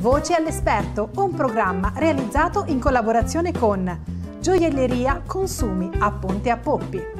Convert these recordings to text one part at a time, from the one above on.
Voce all'esperto, un programma realizzato in collaborazione con Gioielleria Consumi a Ponte a Poppi.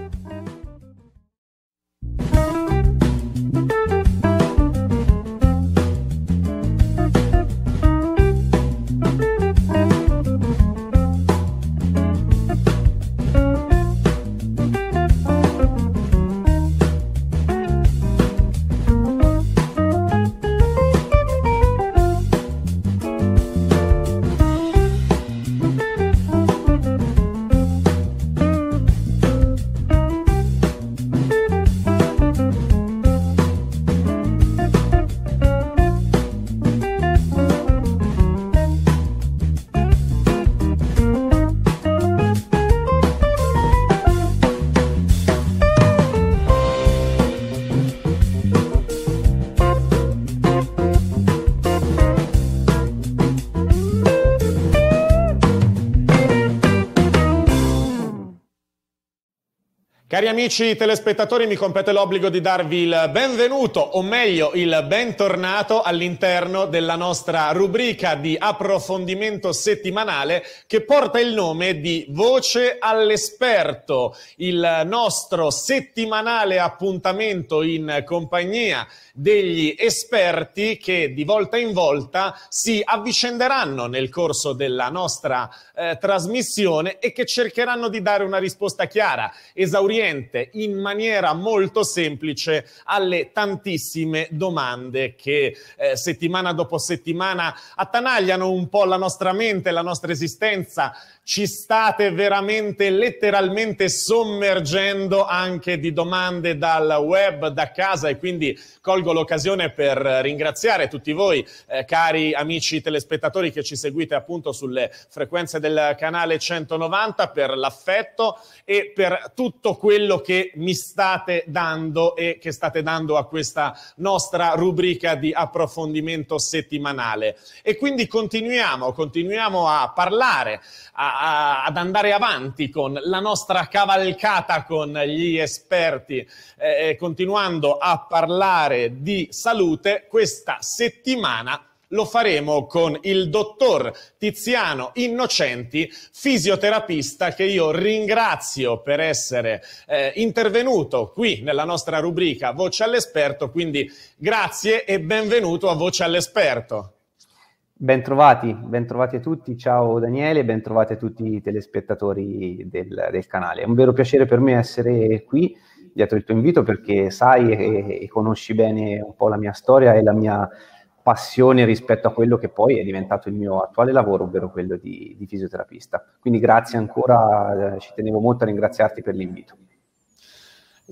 Cari amici telespettatori, mi compete l'obbligo di darvi il benvenuto, o meglio il bentornato all'interno della nostra rubrica di approfondimento settimanale che porta il nome di Voce all'esperto, il nostro settimanale appuntamento in compagnia degli esperti che di volta in volta si avvicenderanno nel corso della nostra eh, trasmissione e che cercheranno di dare una risposta chiara, esauriente niente in maniera molto semplice alle tantissime domande che eh, settimana dopo settimana attanagliano un po' la nostra mente, la nostra esistenza. Ci state veramente letteralmente sommergendo anche di domande dal web, da casa e quindi colgo l'occasione per ringraziare tutti voi, eh, cari amici telespettatori che ci seguite appunto sulle frequenze del canale 190 per l'affetto e per tutto questo quello che mi state dando e che state dando a questa nostra rubrica di approfondimento settimanale. E quindi continuiamo, continuiamo a parlare, a, a, ad andare avanti con la nostra cavalcata con gli esperti, eh, continuando a parlare di salute questa settimana lo faremo con il dottor Tiziano Innocenti, fisioterapista che io ringrazio per essere eh, intervenuto qui nella nostra rubrica Voce all'esperto, quindi grazie e benvenuto a Voce all'esperto. Bentrovati, bentrovati a tutti, ciao Daniele, bentrovati a tutti i telespettatori del, del canale. È un vero piacere per me essere qui dietro il tuo invito perché sai e, e conosci bene un po' la mia storia e la mia passione rispetto a quello che poi è diventato il mio attuale lavoro, ovvero quello di, di fisioterapista. Quindi grazie ancora, eh, ci tenevo molto a ringraziarti per l'invito.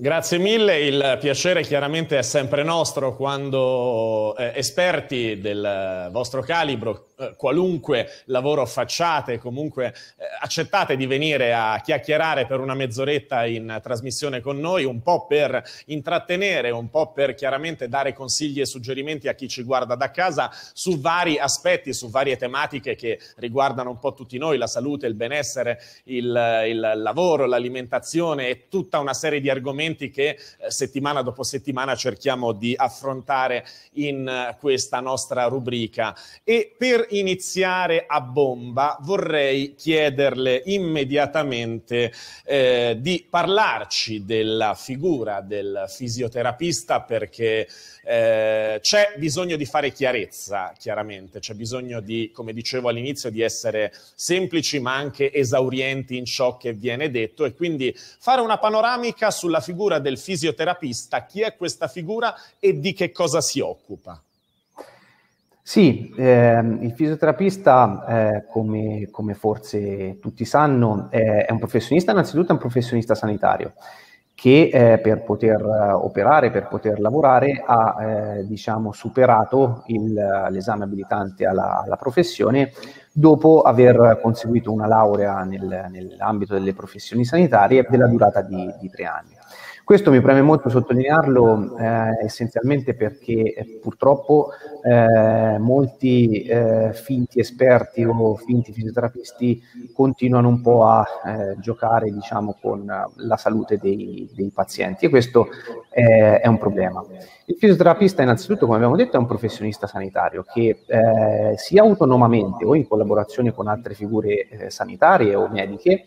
Grazie mille, il piacere chiaramente è sempre nostro quando eh, esperti del eh, vostro calibro, eh, qualunque lavoro facciate, comunque eh, accettate di venire a chiacchierare per una mezz'oretta in trasmissione con noi, un po' per intrattenere, un po' per chiaramente dare consigli e suggerimenti a chi ci guarda da casa su vari aspetti, su varie tematiche che riguardano un po' tutti noi, la salute, il benessere, il, il lavoro, l'alimentazione e tutta una serie di argomenti argomenti che eh, settimana dopo settimana cerchiamo di affrontare in eh, questa nostra rubrica. E per iniziare a bomba vorrei chiederle immediatamente eh, di parlarci della figura del fisioterapista perché eh, c'è bisogno di fare chiarezza, chiaramente, c'è bisogno di, come dicevo all'inizio, di essere semplici ma anche esaurienti in ciò che viene detto e quindi fare una panoramica sulla figura del fisioterapista, chi è questa figura e di che cosa si occupa. Sì, ehm, il fisioterapista, eh, come, come, forse tutti sanno, eh, è un professionista, innanzitutto è un professionista sanitario che eh, per poter eh, operare, per poter lavorare, ha eh, diciamo, superato il, l'esame abilitante alla, alla, professione dopo aver conseguito una laurea nel, nell'ambito delle professioni sanitarie della durata di, di tre anni. Questo mi preme molto sottolinearlo eh, essenzialmente perché eh, purtroppo eh, molti eh, finti esperti o finti fisioterapisti continuano un po' a eh, giocare diciamo, con la salute dei, dei pazienti e questo è un problema. Il fisioterapista innanzitutto, come abbiamo detto, è un professionista sanitario che eh, sia autonomamente o in collaborazione con altre figure sanitarie o mediche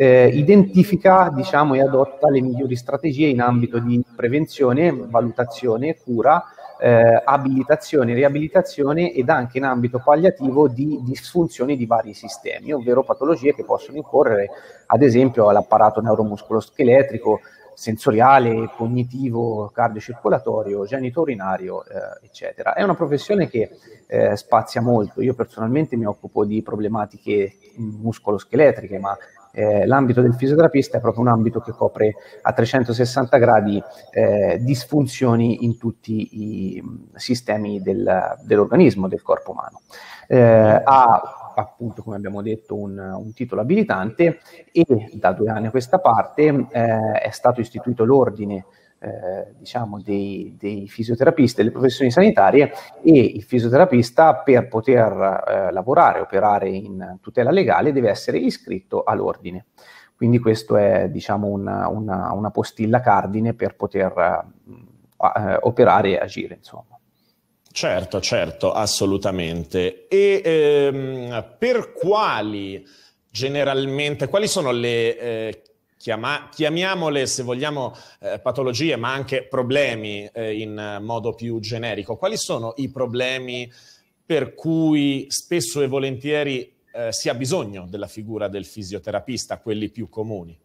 eh, identifica diciamo, e adotta le migliori strategie in ambito di prevenzione, valutazione, cura, eh, abilitazione, riabilitazione ed anche in ambito palliativo di disfunzioni di vari sistemi, ovvero patologie che possono incorrere ad esempio all'apparato neuromuscoloscheletrico, sensoriale, cognitivo, cardiocircolatorio, genitourinario, eh, eccetera. È una professione che eh, spazia molto. Io personalmente mi occupo di problematiche muscoloscheletriche, ma eh, l'ambito del fisioterapista è proprio un ambito che copre a 360 gradi eh, disfunzioni in tutti i mm, sistemi del, dell'organismo, del corpo umano. Eh, ha appunto, come abbiamo detto, un, un, titolo abilitante e da due anni a questa parte eh, è stato istituito l'ordine eh, diciamo dei, dei, fisioterapisti e delle professioni sanitarie e il fisioterapista per poter eh, lavorare, operare in tutela legale deve essere iscritto all'ordine. Quindi questo è diciamo, una, una, una, postilla cardine per poter eh, eh, operare e agire. Insomma. Certo, certo, assolutamente. E ehm, per quali generalmente, quali sono le eh, chiama, chiamiamole se vogliamo eh, patologie, ma anche problemi eh, in modo più generico. Quali sono i problemi per cui spesso e volentieri eh, si ha bisogno della figura del fisioterapista, quelli più comuni?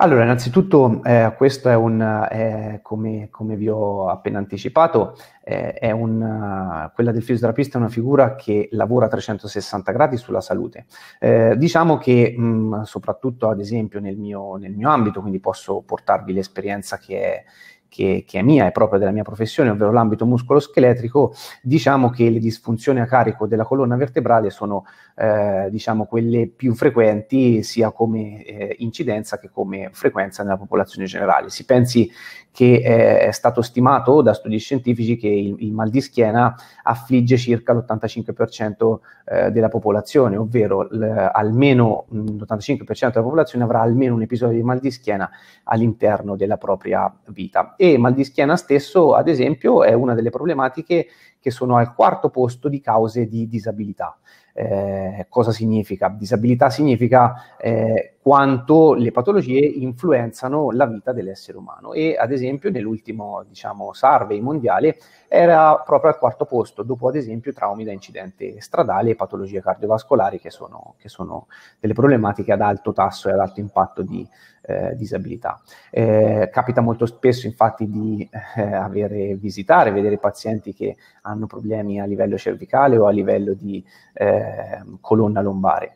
Allora, innanzitutto eh, questo è un, eh, come, come, vi ho appena anticipato, eh, un, eh, quella del fisioterapista è una figura che lavora a 360 gradi sulla salute. Eh, diciamo che mh, mm, soprattutto ad esempio nel mio, nel mio, ambito, quindi posso portarvi l'esperienza che è che, che, è mia, è proprio della mia professione, ovvero l'ambito muscoloscheletrico, diciamo che le disfunzioni a carico della colonna vertebrale sono eh, diciamo quelle più frequenti sia come eh, incidenza che come frequenza nella popolazione generale. Si pensi che eh, è stato stimato da studi scientifici che il, il mal di schiena affligge circa l'85% eh, della popolazione, ovvero l- almeno l'85% della popolazione avrà almeno un episodio di mal di schiena all'interno della propria vita e mal di schiena stesso, ad esempio, è una delle problematiche che sono al quarto posto di cause di disabilità. Eh, cosa significa? Disabilità significa eh, quanto le patologie influenzano la vita dell'essere umano e ad esempio nell'ultimo diciamo, survey mondiale era proprio al quarto posto dopo ad esempio traumi da incidente stradale e patologie cardiovascolari che sono, che sono delle problematiche ad alto tasso e ad alto impatto di eh, disabilità. Eh, capita molto spesso infatti di eh, avere, visitare, vedere pazienti che hanno problemi a livello cervicale o a livello di eh, colonna lombare.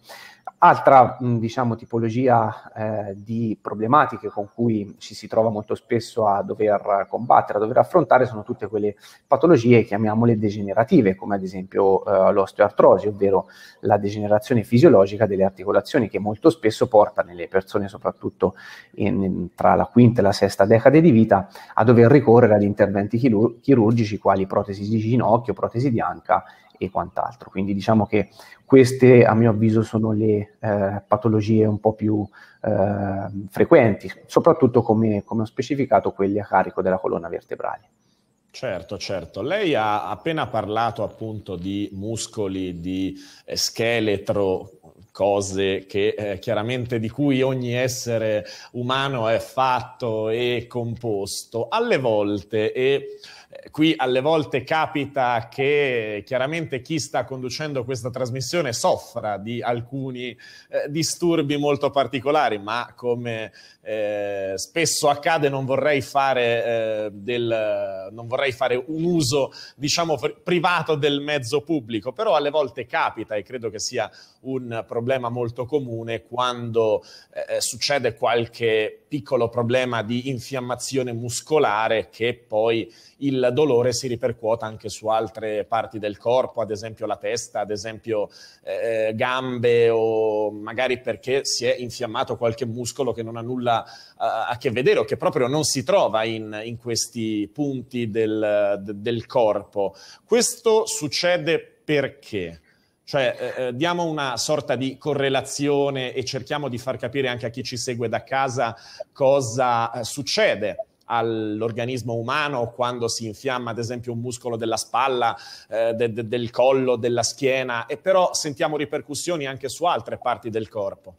Altra diciamo, tipologia eh, di problematiche con cui ci si trova molto spesso a dover combattere, a dover affrontare, sono tutte quelle patologie, chiamiamole degenerative, come ad esempio eh, l'osteoartrosi, ovvero la degenerazione fisiologica delle articolazioni, che molto spesso porta nelle persone, soprattutto in, tra la quinta e la sesta decade di vita, a dover ricorrere ad interventi chirurgici quali protesi di ginocchio, protesi di anca e quant'altro. Quindi diciamo che queste a mio avviso sono le eh, patologie un po' più eh, frequenti, soprattutto come, come ho specificato quelle a carico della colonna vertebrale. Certo, certo. Lei ha appena parlato appunto di muscoli, di eh, scheletro, cose che eh, chiaramente di cui ogni essere umano è fatto e composto. Alle volte, e qui alle volte capita che chiaramente chi sta conducendo questa trasmissione soffra di alcuni eh, disturbi molto particolari, ma come eh, spesso accade non vorrei fare, eh, del, non vorrei fare un uso diciamo, privato del mezzo pubblico, però alle volte capita e credo che sia un problema molto comune quando eh, succede qualche piccolo problema di infiammazione muscolare che poi il dolore si ripercuota anche su altre parti del corpo, ad esempio la testa, ad esempio eh, gambe o magari perché si è infiammato qualche muscolo che non ha nulla a, eh, a che vedere o che proprio non si trova in, in questi punti del, del corpo. Questo succede perché? Cioè, eh, eh, diamo una sorta di correlazione e cerchiamo di far capire anche a chi ci segue da casa cosa eh, succede all'organismo umano quando si infiamma ad esempio un muscolo della spalla, eh, de- de- del collo, della schiena e però sentiamo ripercussioni anche su altre parti del corpo.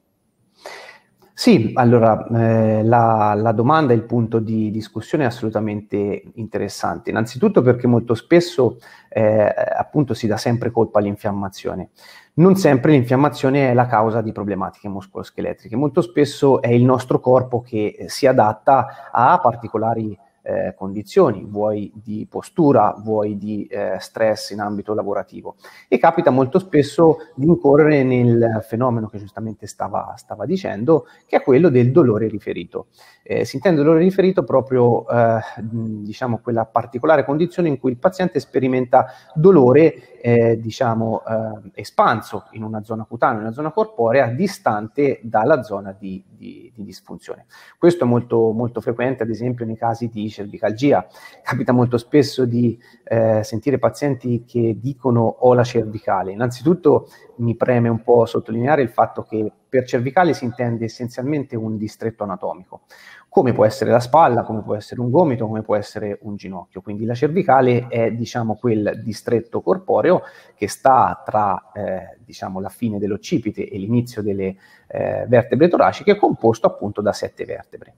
Sì, allora eh, la, la, domanda e il punto di discussione è assolutamente interessante. Innanzitutto perché molto spesso eh, appunto si dà sempre colpa all'infiammazione. Non sempre l'infiammazione è la causa di problematiche muscoloscheletriche, molto spesso è il nostro corpo che eh, si adatta a particolari eh, condizioni, vuoi di postura, vuoi di eh, stress in ambito lavorativo. E capita molto spesso di incorrere nel fenomeno che giustamente stava, stava dicendo, che è quello del dolore riferito. Eh, si intende dolore riferito proprio, eh, diciamo, quella particolare condizione in cui il paziente sperimenta dolore, eh, diciamo, eh, espanso in una zona cutanea, in una zona corporea, distante dalla zona di, di, di disfunzione. Questo è molto, molto frequente, ad esempio, nei casi di cervicalgia. Capita molto spesso di eh, sentire pazienti che dicono ho la cervicale. Innanzitutto mi preme un po' sottolineare il fatto che per cervicale si intende essenzialmente un distretto anatomico, come può essere la spalla, come può essere un gomito, come può essere un ginocchio. Quindi la cervicale è diciamo quel distretto corporeo che sta tra eh, diciamo, la fine dell'occipite e l'inizio delle eh, vertebre toraciche, composto appunto da sette vertebre.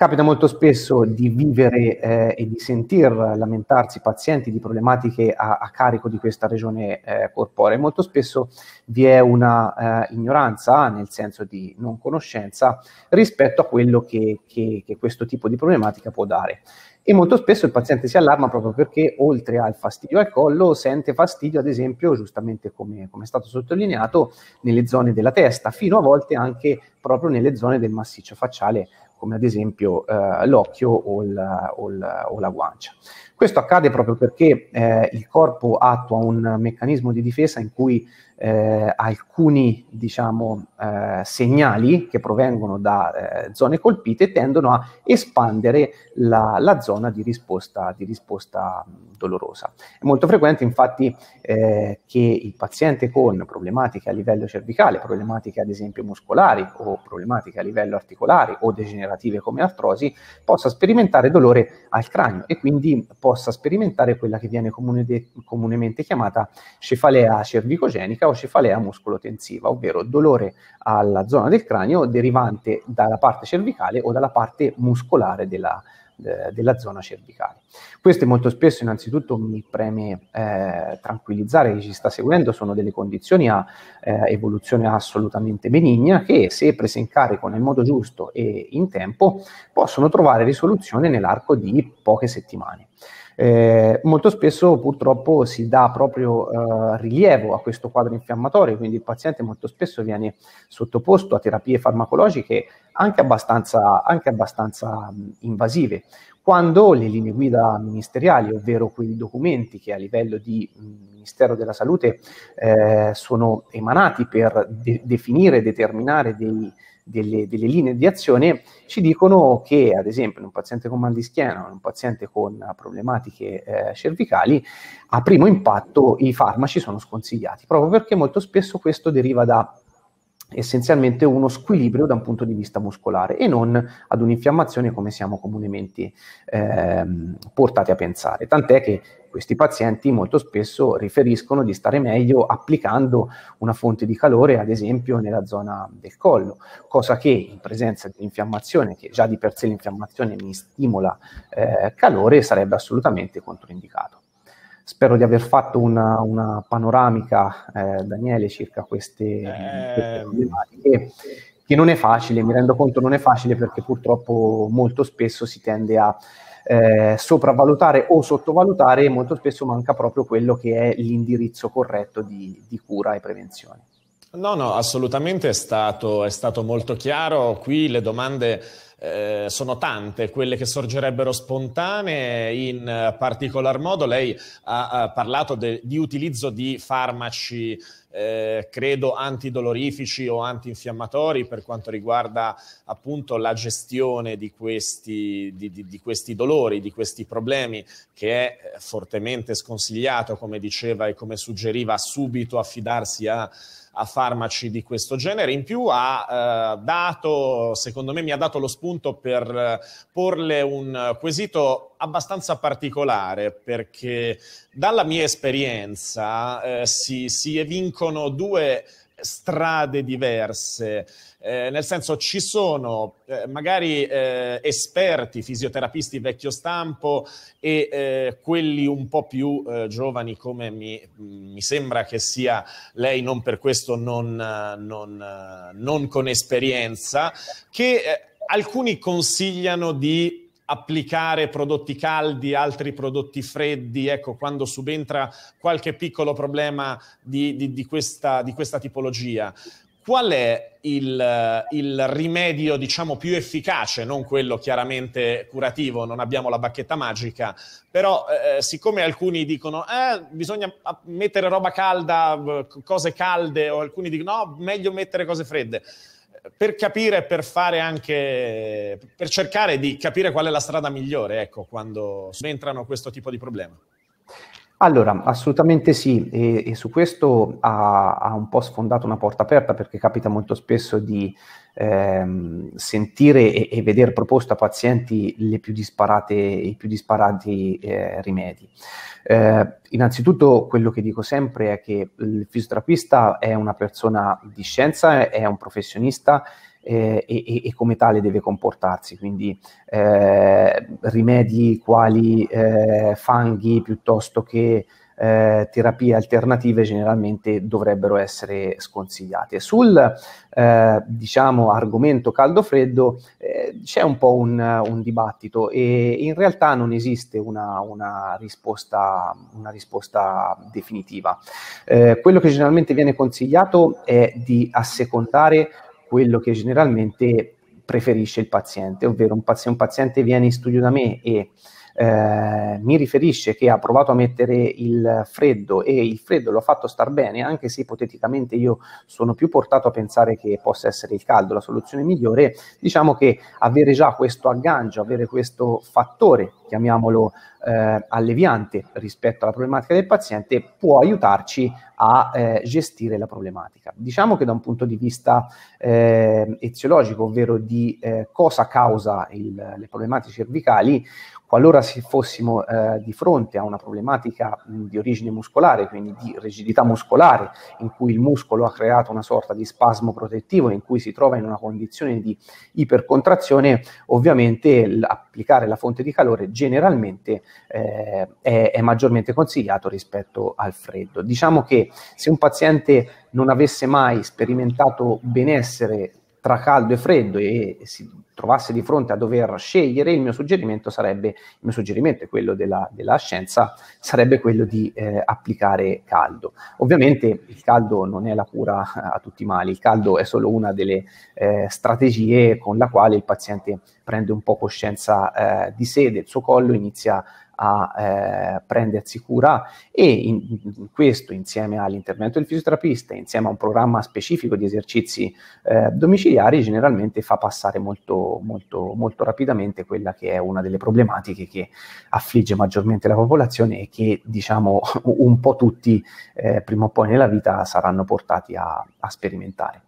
Capita molto spesso di vivere eh, e di sentir lamentarsi pazienti di problematiche a, a carico di questa regione eh, corporea. Molto spesso vi è una eh, ignoranza, nel senso di non conoscenza, rispetto a quello che, che, che questo tipo di problematica può dare. E molto spesso il paziente si allarma proprio perché, oltre al fastidio al collo, sente fastidio, ad esempio, giustamente come, come è stato sottolineato, nelle zone della testa, fino a volte anche proprio nelle zone del massiccio facciale come ad esempio eh, l'occhio o, il, o, il, o, la guancia. Questo accade proprio perché eh, il corpo attua un meccanismo di difesa in cui eh, alcuni diciamo, eh, segnali che provengono da eh, zone colpite tendono a espandere la, la zona di risposta, di risposta dolorosa. È molto frequente infatti eh, che il paziente con problematiche a livello cervicale, problematiche ad esempio muscolari o problematiche a livello articolare o degenerative come artrosi, possa sperimentare dolore al cranio e quindi possa sperimentare quella che viene comune de- comunemente chiamata cefalea cervicogenica craocefalea muscolotensiva, ovvero dolore alla zona del cranio derivante dalla parte cervicale o dalla parte muscolare della, de, eh, della zona cervicale. Queste molto spesso innanzitutto mi preme eh, tranquillizzare chi ci sta seguendo, sono delle condizioni a eh, evoluzione assolutamente benigna che se prese in carico nel modo giusto e in tempo possono trovare risoluzione nell'arco di poche settimane. Eh, molto spesso purtroppo si dà proprio eh, rilievo a questo quadro infiammatorio, quindi il paziente molto spesso viene sottoposto a terapie farmacologiche anche abbastanza, anche abbastanza mh, mm, invasive, quando le linee guida ministeriali, ovvero quei documenti che a livello di mm, Ministero della Salute eh, sono emanati per de- definire, determinare dei delle, delle, linee di azione ci dicono che, ad esempio, in un paziente con mal di schiena o in un paziente con problematiche eh, cervicali, a primo impatto i farmaci sono sconsigliati, proprio perché molto spesso questo deriva da essenzialmente uno squilibrio da un punto di vista muscolare e non ad un'infiammazione come siamo comunemente eh, portati a pensare. Tant'è che questi pazienti molto spesso riferiscono di stare meglio applicando una fonte di calore, ad esempio nella zona del collo, cosa che in presenza di un'infiammazione, che già di per sé l'infiammazione mi stimola eh, calore, sarebbe assolutamente controindicato. Spero di aver fatto una, una panoramica, eh, Daniele, circa queste, queste eh, problematiche che non è facile, mi rendo conto non è facile perché purtroppo molto spesso si tende a eh, sopravvalutare o sottovalutare e molto spesso manca proprio quello che è l'indirizzo corretto di, di cura e prevenzione. No, no, assolutamente è stato, è stato molto chiaro. Qui le domande eh, sono tante quelle che sorgerebbero spontanee, in eh, particolar modo lei ha, ha parlato de, di utilizzo di farmaci eh, credo antidolorifici o antinfiammatori per quanto riguarda appunto la gestione di questi, di, di, di questi dolori, di questi problemi, che è fortemente sconsigliato, come diceva e come suggeriva subito affidarsi a a farmaci di questo genere. In più ha eh, dato, secondo me mi ha dato lo spunto per eh, porle un quesito abbastanza particolare perché dalla mia esperienza eh, si, si evincono due strade diverse, eh, nel senso ci sono eh, magari eh, esperti, fisioterapisti vecchio stampo e eh, quelli un po' più eh, giovani come mi, mi, sembra che sia lei, non per questo non, non, non con esperienza, che eh, alcuni consigliano di applicare prodotti caldi, altri prodotti freddi, ecco, quando subentra qualche piccolo problema di, di, di, questa, di questa, tipologia. Qual è il, il, rimedio, diciamo, più efficace, non quello chiaramente curativo, non abbiamo la bacchetta magica, però eh, eh siccome alcuni dicono eh, bisogna mettere roba calda, cose calde, o alcuni dicono no, meglio mettere cose fredde per capire, per fare anche, per cercare di capire qual è la strada migliore, ecco, quando subentrano questo tipo di problema. Allora, assolutamente sì, e, e su questo ha, ha, un po' sfondato una porta aperta perché capita molto spesso di ehm, sentire e, e vedere proposto a pazienti più i più disparati eh, rimedi. Eh, innanzitutto quello che dico sempre è che il fisioterapista è una persona di scienza, è un professionista eh, e, e, come tale deve comportarsi, quindi eh, rimedi quali eh, fanghi piuttosto che eh, terapie alternative generalmente dovrebbero essere sconsigliate. Sul eh, diciamo, argomento caldo-freddo eh, c'è un po' un, un, dibattito e in realtà non esiste una, una, risposta, una risposta, definitiva. Eh, quello che generalmente viene consigliato è di assecontare quello che generalmente preferisce il paziente, ovvero un paziente, un paziente viene in studio da me e eh, mi riferisce che ha provato a mettere il freddo e il freddo l'ho fatto star bene, anche se ipoteticamente io sono più portato a pensare che possa essere il caldo la soluzione migliore, diciamo che avere già questo aggancio, avere questo fattore, chiamiamolo eh, alleviante rispetto alla problematica del paziente, può aiutarci a eh, gestire la problematica. Diciamo che da un punto di vista eh, eziologico, ovvero di eh, cosa causa il, le problematiche cervicali, qualora si fossimo eh, di fronte a una problematica mh, di origine muscolare, quindi di rigidità muscolare, in cui il muscolo ha creato una sorta di spasmo protettivo, in cui si trova in una condizione di ipercontrazione, ovviamente applicare la fonte di calore generalmente eh, è, è maggiormente consigliato rispetto al freddo. Diciamo che se un paziente non avesse mai sperimentato benessere tra caldo e freddo e si trovasse di fronte a dover scegliere, il mio suggerimento sarebbe, il mio suggerimento è quello della, della scienza, sarebbe quello di eh, applicare caldo. Ovviamente il caldo non è la cura a tutti i mali, il caldo è solo una delle eh, strategie con la quale il paziente prende un po' coscienza eh, di sé, del suo collo, inizia a a eh, prendersi cura e in, in, questo insieme all'intervento del fisioterapista, insieme a un programma specifico di esercizi eh, domiciliari, generalmente fa passare molto, molto, molto rapidamente quella che è una delle problematiche che affligge maggiormente la popolazione e che diciamo un po' tutti eh, prima o poi nella vita saranno portati a, a sperimentare.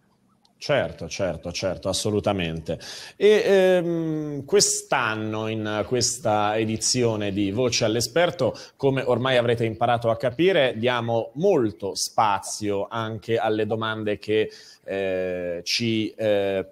Certo, certo, certo, assolutamente. E ehm, quest'anno, in questa edizione di Voce all'Esperto, come ormai avrete imparato a capire, diamo molto spazio anche alle domande che eh, ci eh,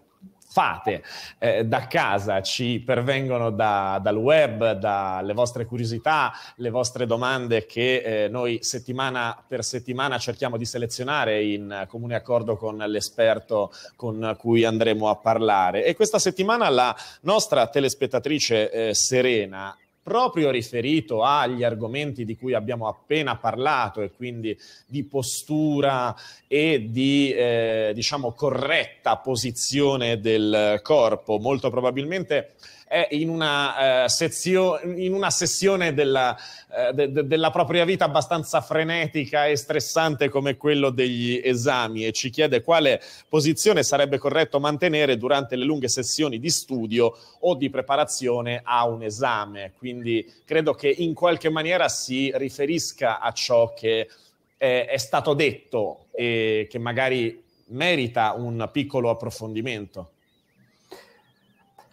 fate eh, da casa, ci pervengono da, dal web, dalle vostre curiosità, le vostre domande che eh, noi settimana per settimana cerchiamo di selezionare in comune accordo con l'esperto con cui andremo a parlare. E questa settimana la nostra telespettatrice eh, Serena proprio riferito agli argomenti di cui abbiamo appena parlato e quindi di postura e di eh, diciamo corretta posizione del corpo, molto probabilmente è in una, eh, sezio- in una sessione della, eh, de- de- della, propria vita abbastanza frenetica e stressante come quello degli esami e ci chiede quale posizione sarebbe corretto mantenere durante le lunghe sessioni di studio o di preparazione a un esame. Quindi credo che in qualche maniera si riferisca a ciò che eh, è stato detto e che magari merita un piccolo approfondimento.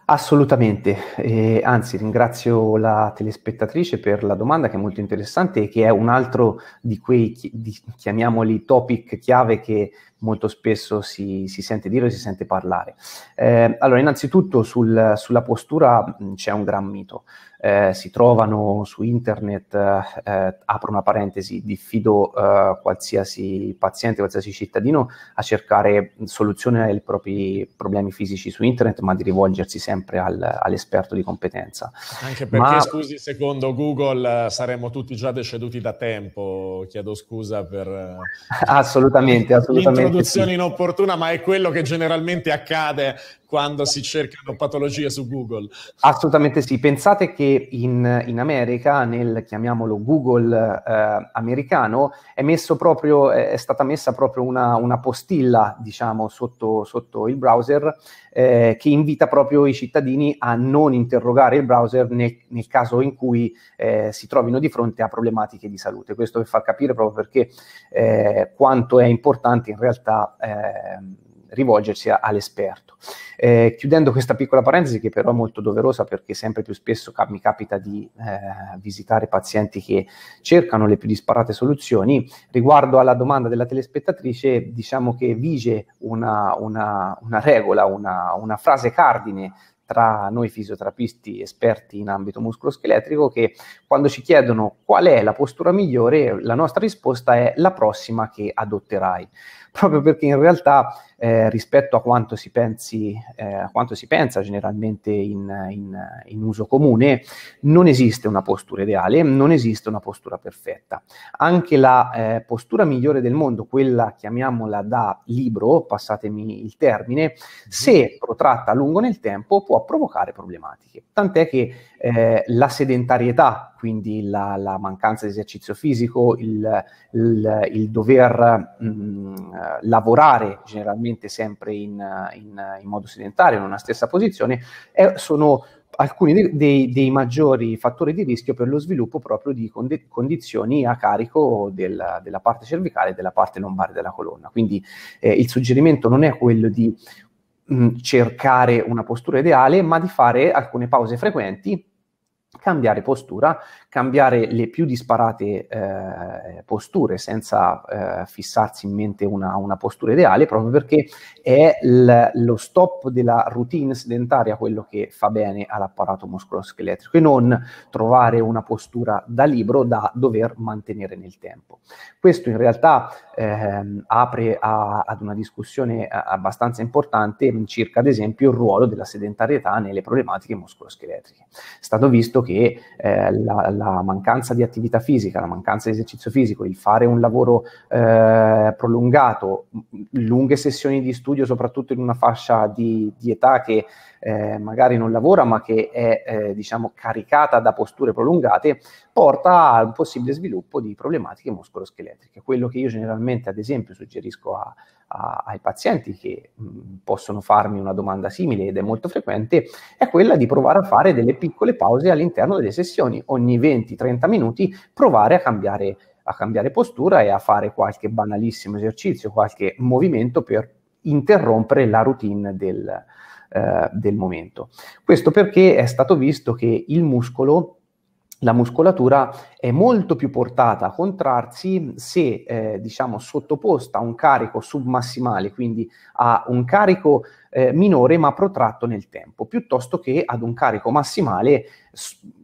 Assolutamente, eh, anzi ringrazio la telespettatrice per la domanda che è molto interessante e che è un altro di quei, di, chiamiamoli, topic chiave che molto spesso si, si sente dire e si sente parlare. Eh, allora, innanzitutto sul, sulla postura mh, mm, c'è un gran mito. Eh, si trovano su internet, eh, apro una parentesi, diffido eh, qualsiasi paziente, qualsiasi cittadino a cercare soluzione ai propri problemi fisici su internet, ma di rivolgersi sempre al, all'esperto di competenza. Anche perché, ma... scusi, secondo Google eh, saremmo tutti già deceduti da tempo, chiedo scusa per... Eh, assolutamente, assolutamente traduzione inopportuna, ma è quello che generalmente accade quando si cercano patologie su Google. Assolutamente sì. Pensate che in, in America, nel chiamiamolo Google eh, americano, è, proprio, è, stata messa proprio una, una postilla, diciamo, sotto, sotto il browser eh, che invita proprio i cittadini a non interrogare il browser nel, nel caso in cui eh, si trovino di fronte a problematiche di salute. Questo per far capire proprio perché eh, quanto è importante in realtà ehm, rivolgersi a, all'esperto. Eh, chiudendo questa piccola parentesi che però è molto doverosa perché sempre più spesso cap- mi capita di eh, visitare pazienti che cercano le più disparate soluzioni, riguardo alla domanda della telespettatrice diciamo che vige una, una, una regola, una, una frase cardine tra noi fisioterapisti esperti in ambito muscoloscheletrico che quando ci chiedono qual è la postura migliore, la nostra risposta è la prossima che adotterai proprio perché in realtà eh, rispetto a quanto si, pensi, eh, quanto si pensa generalmente in, in, in, uso comune, non esiste una postura ideale, non esiste una postura perfetta. Anche la eh, postura migliore del mondo, quella chiamiamola da libro, passatemi il termine, mhm. se protratta a lungo nel tempo può provocare problematiche. Tant'è che eh, la sedentarietà quindi la, la, mancanza di esercizio fisico, il, il, il dover mh, mm, lavorare generalmente sempre in, in, in, modo sedentario, in una stessa posizione, è, sono alcuni dei, dei, dei, maggiori fattori di rischio per lo sviluppo proprio di condizioni a carico del, della parte cervicale e della parte lombare della colonna. Quindi eh, il suggerimento non è quello di mh, mm, cercare una postura ideale, ma di fare alcune pause frequenti cambiare postura, cambiare le più disparate eh, posture senza eh, fissarsi in mente una, una, postura ideale, proprio perché è l- lo stop della routine sedentaria quello che fa bene all'apparato muscoloscheletrico e non trovare una postura da libro da dover mantenere nel tempo. Questo in realtà ehm, apre a, ad una discussione eh, abbastanza importante circa ad esempio il ruolo della sedentarietà nelle problematiche muscoloscheletriche. È stato visto che che eh, la, la, mancanza di attività fisica, la mancanza di esercizio fisico, il fare un lavoro eh, prolungato, lunghe sessioni di studio, soprattutto in una fascia di, di età che eh, magari non lavora ma che è eh, diciamo, caricata da posture prolungate, porta al possibile sviluppo di problematiche muscoloscheletriche. Quello che io generalmente, ad esempio, suggerisco a, ai pazienti che mh, possono farmi una domanda simile ed è molto frequente, è quella di provare a fare delle piccole pause all'interno all'interno delle sessioni, ogni 20-30 minuti, provare a cambiare, a cambiare postura e a fare qualche banalissimo esercizio, qualche movimento per interrompere la routine del, eh, del momento. Questo perché è stato visto che il muscolo la muscolatura è molto più portata a contrarsi se eh, diciamo sottoposta a un carico submassimale, quindi a un carico eh, minore ma protratto nel tempo, piuttosto che ad un carico massimale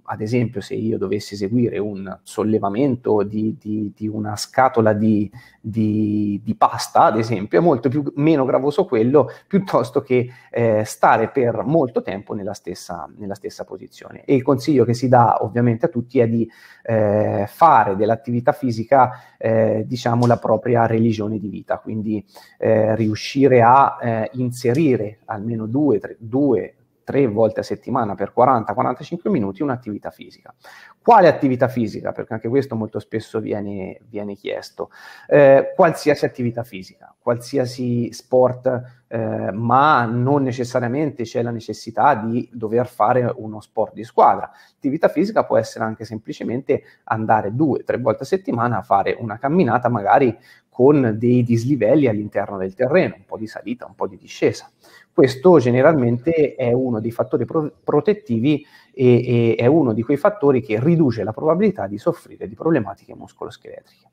ad esempio, se io dovessi eseguire un sollevamento di, di, di una scatola di, di, pasta, ad esempio, è molto più, meno gravoso quello piuttosto che eh, stare per molto tempo nella stessa, nella stessa, posizione. E il consiglio che si dà ovviamente a tutti è di eh, fare dell'attività fisica, eh, diciamo, la propria religione di vita, quindi eh, riuscire a eh, inserire almeno due, tre, due tre volte a settimana per 40-45 minuti un'attività fisica. Quale attività fisica? Perché anche questo molto spesso viene, viene chiesto. Eh, qualsiasi attività fisica, qualsiasi sport, eh, ma non necessariamente c'è la necessità di dover fare uno sport di squadra. Attività fisica può essere anche semplicemente andare due, tre volte a settimana a fare una camminata, magari con dei dislivelli all'interno del terreno, un po' di salita, un po' di discesa. Questo generalmente è uno dei fattori pro- protettivi e, e è uno di quei fattori che riduce la probabilità di soffrire di problematiche muscoloscheletriche.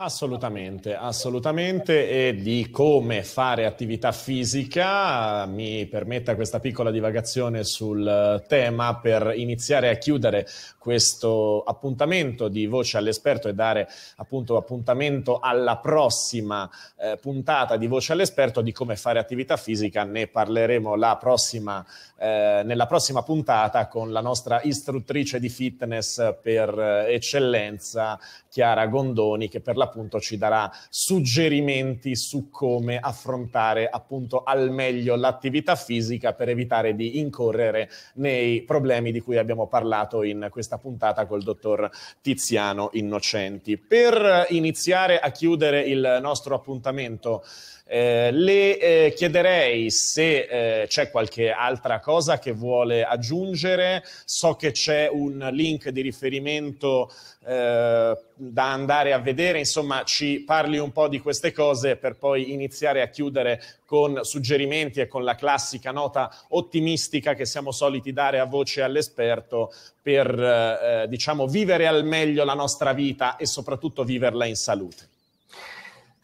Assolutamente, assolutamente. E di come fare attività fisica mi permetta questa piccola divagazione sul eh, tema per iniziare a chiudere questo appuntamento di voce all'esperto e dare appunto appuntamento alla prossima eh, puntata di voce all'esperto di come fare attività fisica. Ne parleremo la prossima eh, nella prossima puntata con la nostra istruttrice di fitness per eh, eccellenza, Chiara Gondoni, che per l'appunto ci darà suggerimenti su come affrontare appunto al meglio l'attività fisica per evitare di incorrere nei problemi di cui abbiamo parlato in questa puntata col dottor Tiziano Innocenti. Per iniziare a chiudere il nostro appuntamento, eh, le eh, chiederei se eh, c'è qualche altra cosa che vuole aggiungere. So che c'è un link di riferimento eh, da andare a vedere, insomma ci parli un po' di queste cose per poi iniziare a chiudere con suggerimenti e con la classica nota ottimistica che siamo soliti dare a voce all'esperto per eh, eh, diciamo vivere al meglio la nostra vita e soprattutto viverla in salute.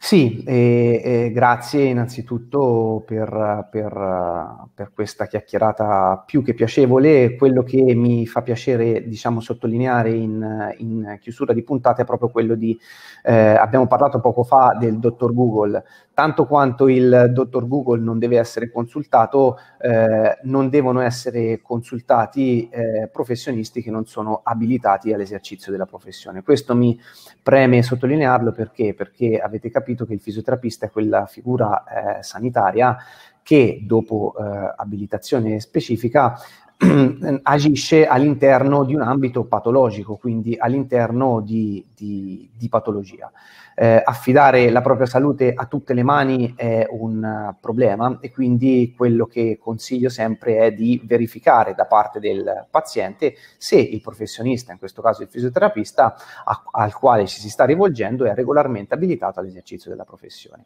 Sì, e, e grazie innanzitutto per, per, per, questa chiacchierata più che piacevole. Quello che mi fa piacere diciamo, sottolineare in, in, chiusura di puntata è proprio quello di, eh, abbiamo parlato poco fa del dottor Google, tanto quanto il dottor Google non deve essere consultato, eh, non devono essere consultati eh, professionisti che non sono abilitati all'esercizio della professione. Questo mi preme sottolinearlo perché? Perché avete capito che il fisioterapista è quella figura eh, sanitaria che dopo eh, abilitazione specifica agisce all'interno di un ambito patologico, quindi all'interno di, di, di patologia. Eh, affidare la propria salute a tutte le mani è un uh, problema e quindi quello che consiglio sempre è di verificare da parte del paziente se il professionista, in questo caso il fisioterapista, a, al quale ci si sta rivolgendo, è regolarmente abilitato all'esercizio della professione.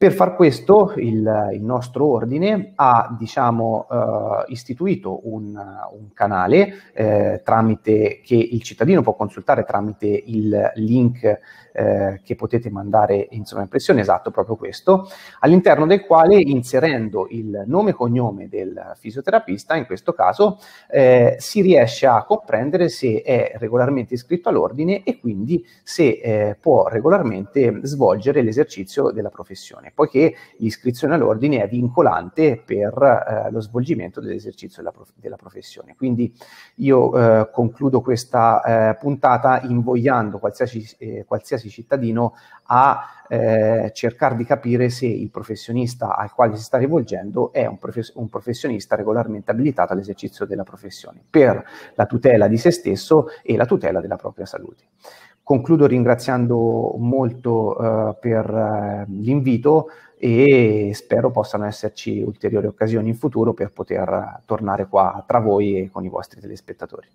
Per far questo il, il nostro ordine ha diciamo, eh, istituito un, un canale eh, tramite, che il cittadino può consultare tramite il link eh, che potete mandare in sovraimpressione, esatto, proprio questo, all'interno del quale inserendo il nome e cognome del fisioterapista, in questo caso, eh, si riesce a comprendere se è regolarmente iscritto all'ordine e quindi se eh, può regolarmente svolgere l'esercizio della professione esame, poiché l'iscrizione all'ordine è vincolante per eh, lo svolgimento dell'esercizio della, prof- della, professione. Quindi io eh, concludo questa eh, puntata invogliando qualsiasi, eh, qualsiasi cittadino a eh, cercare di capire se il professionista al quale si sta rivolgendo è un, prof- un professionista regolarmente abilitato all'esercizio della professione per la tutela di se stesso e la tutela della propria salute. Concludo ringraziando molto eh, per eh, l'invito e spero possano esserci ulteriori occasioni in futuro per poter tornare qua tra voi e con i vostri telespettatori.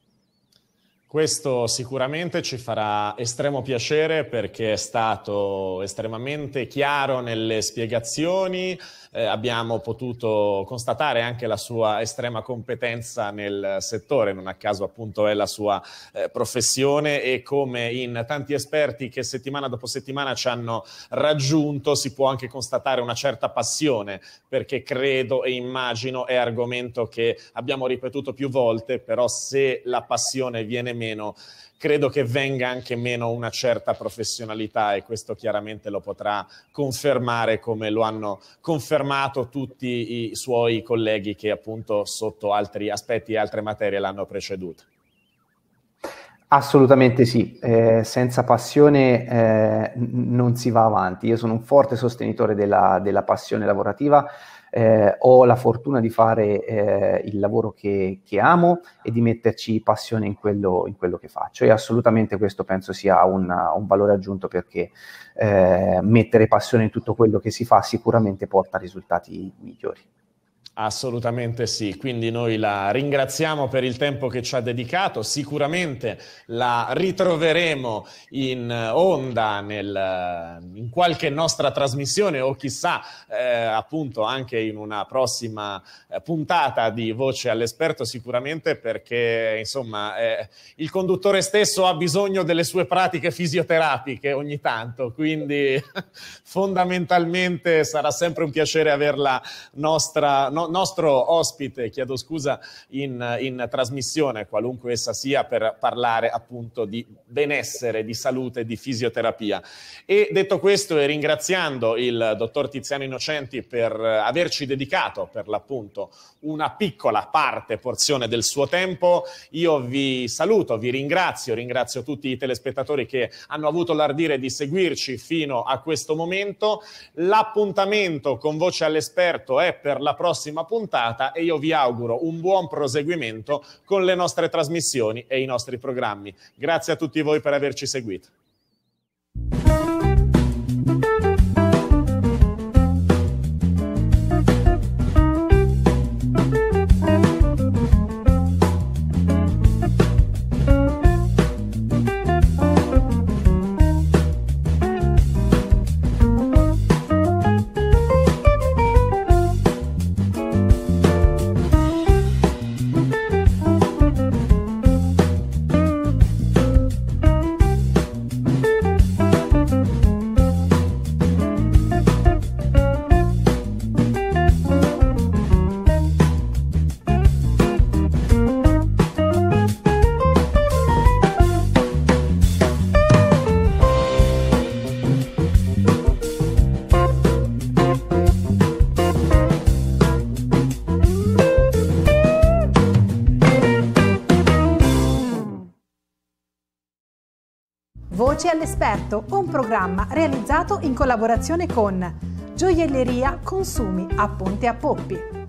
Questo sicuramente ci farà estremo piacere perché è stato estremamente chiaro nelle spiegazioni, eh, abbiamo potuto constatare anche la sua estrema competenza nel settore, non a caso appunto è la sua eh, professione e come in tanti esperti che settimana dopo settimana ci hanno raggiunto si può anche constatare una certa passione perché credo e immagino è argomento che abbiamo ripetuto più volte, però se la passione viene meno credo che venga anche meno una certa professionalità e questo chiaramente lo potrà confermare come lo hanno confermato confermato tutti i suoi colleghi che appunto sotto altri aspetti e altre materie l'hanno preceduta. Assolutamente sì, eh, senza passione eh, non si va avanti. Io sono un forte sostenitore della, della passione lavorativa, eh, ho la fortuna di fare eh, il lavoro che, che, amo e di metterci passione in quello, in quello, che faccio e assolutamente questo penso sia un, un valore aggiunto perché eh, mettere passione in tutto quello che si fa sicuramente porta a risultati migliori. Assolutamente sì, quindi noi la ringraziamo per il tempo che ci ha dedicato, sicuramente la ritroveremo in eh, onda nel, eh, in qualche nostra trasmissione o chissà eh, appunto anche in una prossima eh, puntata di Voce all'Esperto sicuramente perché insomma eh, il conduttore stesso ha bisogno delle sue pratiche fisioterapiche ogni tanto, quindi fondamentalmente sarà sempre un piacere averla nostra, nostra nostro ospite, chiedo scusa, in, in, trasmissione, qualunque essa sia, per parlare appunto di benessere, di salute, di fisioterapia. E detto questo e ringraziando il dottor Tiziano Innocenti per eh, averci dedicato per l'appunto una piccola parte, porzione del suo tempo. Io vi saluto, vi ringrazio, ringrazio tutti i telespettatori che hanno avuto l'ardire di seguirci fino a questo momento. L'appuntamento con Voce all'Esperto è per la prossima puntata e io vi auguro un buon proseguimento con le nostre trasmissioni e i nostri programmi. Grazie a tutti voi per averci seguito. Progetto, un programma realizzato in collaborazione con Gioielleria Consumi a Ponte a Poppi.